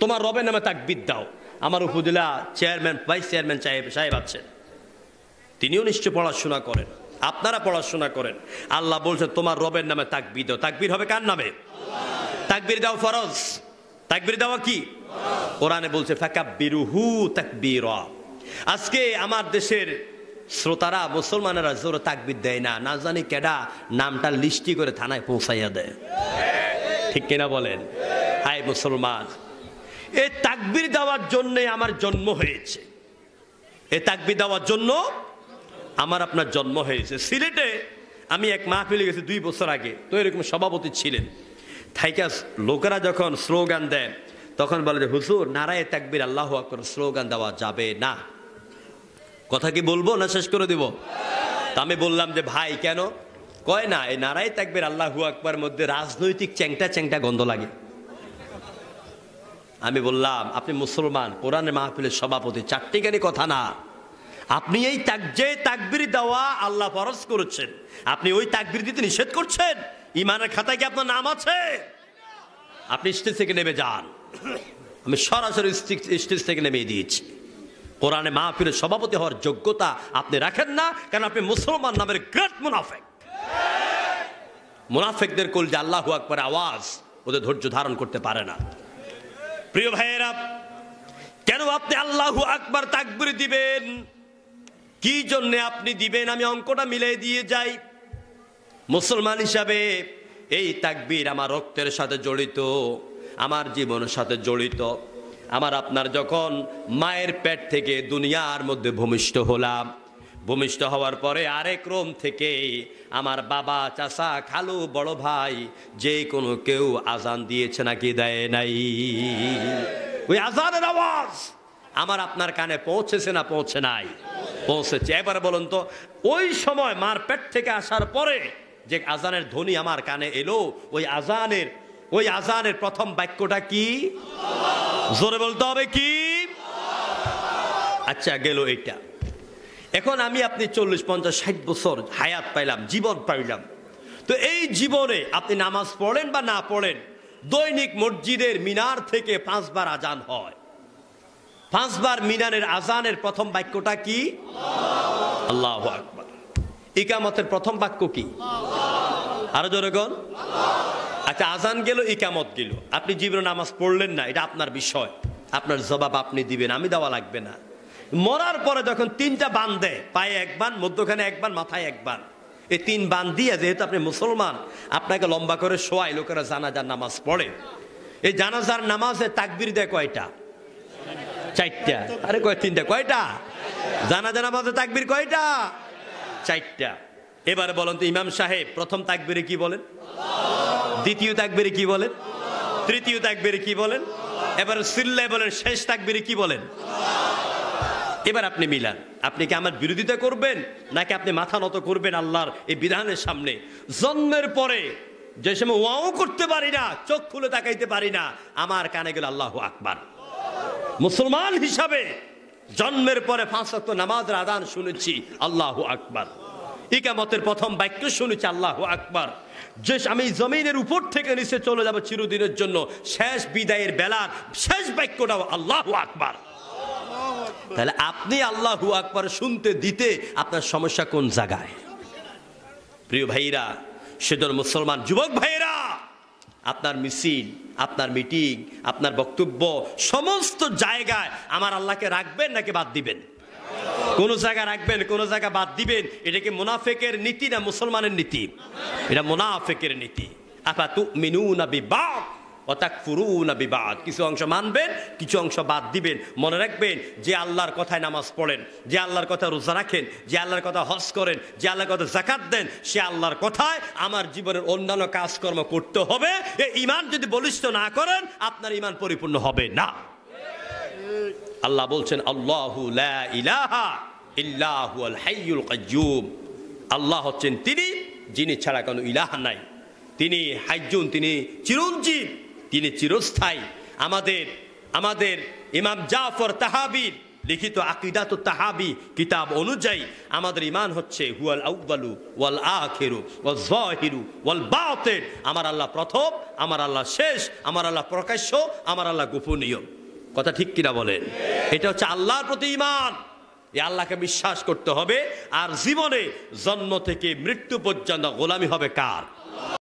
তোমার রবের নামে তাকবিদ দাও আমার উপজেলা চেয়ারম্যান ভাইস চেয়ারম্যান সাহেব সাহেব আছেন তিনিও নিশ্চয় পড়াশোনা করেন আপনারা পড়াশোনা করেন আল্লাহ বলছেন তোমার রবের নামে তাকবির দাও তাকবির হবে কার নামে তাকবির দাও ফরজ তাকবির দেওয়া কি কোরআনে বলছে ফাকাব্বিরুহু তাকবির আজকে আমার দেশের শ্রোতারা মুসলমানেরা জোরে তাকবির দেয় না না জানি কেডা নামটা লিস্টি করে থানায় পৌঁছাইয়া দেয় ঠিক কিনা বলেন হাই মুসলমান এই তাকবির দেওয়ার জন্যে আমার জন্ম হয়েছে এই তাকবির দেওয়ার জন্য আমার আপনার জন্ম হয়েছে সিলেটে আমি এক ফেলে গেছি দুই বছর আগে তো এরকম সভাপতি ছিলেন থাইকা লোকেরা যখন স্লোগান দেয় তখন বলে যে হুসুর নারায় তাকবির আল্লাহ আকর স্লোগান দেওয়া যাবে না কথা কি বলবো না শেষ করে দেব তা আমি বললাম যে ভাই কেন কয় না এই নারায় তাকবির আল্লাহু আকবার মধ্যে রাজনৈতিক চ্যাংটা চ্যাংটা গন্ধ লাগে আমি বললাম আপনি মুসলমান কোরআনে মাহফিলের সভাপতি চারটিখানি কথা না আপনি এই যে তাকবির দেওয়া আল্লাহ ফরজ করেছেন আপনি ওই তাকবির দিতে নিষেধ করছেন ইমানের খাতায় কি আপনার নাম আছে আপনি স্টেজ থেকে নেমে যান আমি সরাসরি স্টেজ থেকে নেমে দিয়েছি কোরআনে মাহফিলের সভাপতি হওয়ার যোগ্যতা আপনি রাখেন না কারণ আপনি মুসলমান নামের গ্রেট মুনাফেক মুনাফেকদের কল যে আল্লাহ পরে আওয়াজ ওদের ধৈর্য ধারণ করতে পারে না প্রিয় ভাইয়েরা কেন আপনি আল্লাহ আকবার তাকবির দিবেন কি জন্য আপনি দিবেন আমি অঙ্কটা মিলে দিয়ে যাই মুসলমান হিসাবে এই তাকবির আমার রক্তের সাথে জড়িত আমার জীবনের সাথে জড়িত আমার আপনার যখন মায়ের পেট থেকে দুনিয়ার মধ্যে ভূমিষ্ঠ হলাম ভূমিষ্ঠ হওয়ার পরে আরেক রোম থেকে আমার বাবা চাষা খালু বড় ভাই যে কোনো কেউ আজান দিয়েছে নাকি দেয় নাই ওই আজানের আওয়াজ আমার আপনার কানে পৌঁছেছে না পৌঁছে নাই পৌঁছেছে এবার বলুন তো ওই সময় মার পেট থেকে আসার পরে যে আজানের ধ্বনি আমার কানে এলো ওই আজানের ওই আজানের প্রথম বাক্যটা কি জোরে বলতে হবে কি আচ্ছা গেল এটা এখন আমি আপনি চল্লিশ পঞ্চাশ ষাট বছর হায়াত পাইলাম জীবন পাইলাম তো এই জীবনে আপনি নামাজ পড়েন বা না পড়েন দৈনিক মসজিদের মিনার থেকে পাঁচবার আজান হয় পাঁচবার মিনারের আজানের প্রথম বাক্যটা কি আল্লাহ আকবর ইকামতের প্রথম বাক্য কি আরো জনগণ আচ্ছা আজান গেল ইকামত গেল আপনি জীবনে নামাজ পড়লেন না এটা আপনার বিষয় আপনার জবাব আপনি দিবেন আমি দেওয়া লাগবে না মরার পরে যখন তিনটা বান দেয় পায়ে এক বান মধ্যখানে এক বান মাথায় এক বান এই তিন বান দিয়ে যেহেতু আপনি মুসলমান আপনাকে লম্বা করে শোয়াই লোকেরা জানাজার নামাজ পড়ে এই জানাজার নামাজে তাকবির দেয় কয়টা চারটা আরে কয় তিনটা কয়টা জানাজা নামাজে তাকবির কয়টা চারটা এবারে বলেন তো ইমাম সাহেব প্রথম তাকবিরে কি বলেন দ্বিতীয় তাকবিরে কি বলেন তৃতীয় তাকবিরে কি বলেন এবার সিল্লাই বলেন শেষ তাকবিরে কি বলেন এবার আপনি মিলান আপনি কি আমার বিরোধিতা করবেন নাকি আপনি মাথা নত করবেন আল্লাহর এই বিধানের সামনে জন্মের পরে যে সময় ওয়াও করতে পারি না চোখ খুলে তাকাইতে পারি না আমার কানে গেল আল্লাহ আকবার মুসলমান হিসাবে জন্মের পরে পাঁচ নামাজ নামাজের আদান শুনেছি আল্লাহ আকবার ইকামতের প্রথম বাক্য শুনেছি আল্লাহ আকবার যে আমি জমিনের উপর থেকে নিচে চলে যাব চিরদিনের জন্য শেষ বিদায়ের বেলার শেষ বাক্যটাও আল্লাহ আকবার তাহলে আপনি আল্লাহ আকবর শুনতে দিতে আপনার সমস্যা কোন জায়গায় প্রিয় ভাইরা সেজন মুসলমান যুবক ভাইরা আপনার মিছিল আপনার মিটিং আপনার বক্তব্য সমস্ত জায়গায় আমার আল্লাহকে রাখবেন নাকি বাদ দিবেন কোন জায়গা রাখবেন কোন জায়গা বাদ দিবেন এটা কি মুনাফেকের নীতি না মুসলমানের নীতি এটা মুনাফেকের নীতি আপা তু মিনু না বিবাহ অতাক ফুরুনা বিবাদ কিছু অংশ মানবেন কিছু অংশ বাদ দিবেন মনে রাখবেন যে আল্লাহর কথায় নামাজ পড়েন যে আল্লাহর কথা রোজা রাখেন যে আল্লাহর কথা হস করেন যে আল্লাহর কথা জাকাত দেন সে আল্লাহর কথায় আমার জীবনের অন্যান্য কাজকর্ম করতে হবে এ ইমান যদি বলিষ্ঠ না করেন আপনার ইমান পরিপূর্ণ হবে না আল্লাহ বলছেন ইলাহা আল্লাহ হচ্ছেন তিনি যিনি ছাড়া কোনো ইলাহা নাই তিনি হাইজুন তিনি চিরঞ্জীব তিনি চিরস্থায়ী আমাদের আমাদের ইমাম জাফর তাহাবির লিখিত আকিদাত তাহাবি কিতাব অনুযায়ী আমাদের ইমান হচ্ছে হুয়াল আউ্বালু ওয়াল আেরু ওয়াল জহিরু ওয়াল বাতের আমার আল্লাহ প্রথম আমার আল্লাহ শেষ আমার আল্লাহ প্রকাশ্য আমার আল্লাহ গোপনীয় কথা ঠিক কিনা বলেন এটা হচ্ছে আল্লাহর প্রতি ইমান এই আল্লাহকে বিশ্বাস করতে হবে আর জীবনে জন্ম থেকে মৃত্যু পর্যন্ত গোলামি হবে কার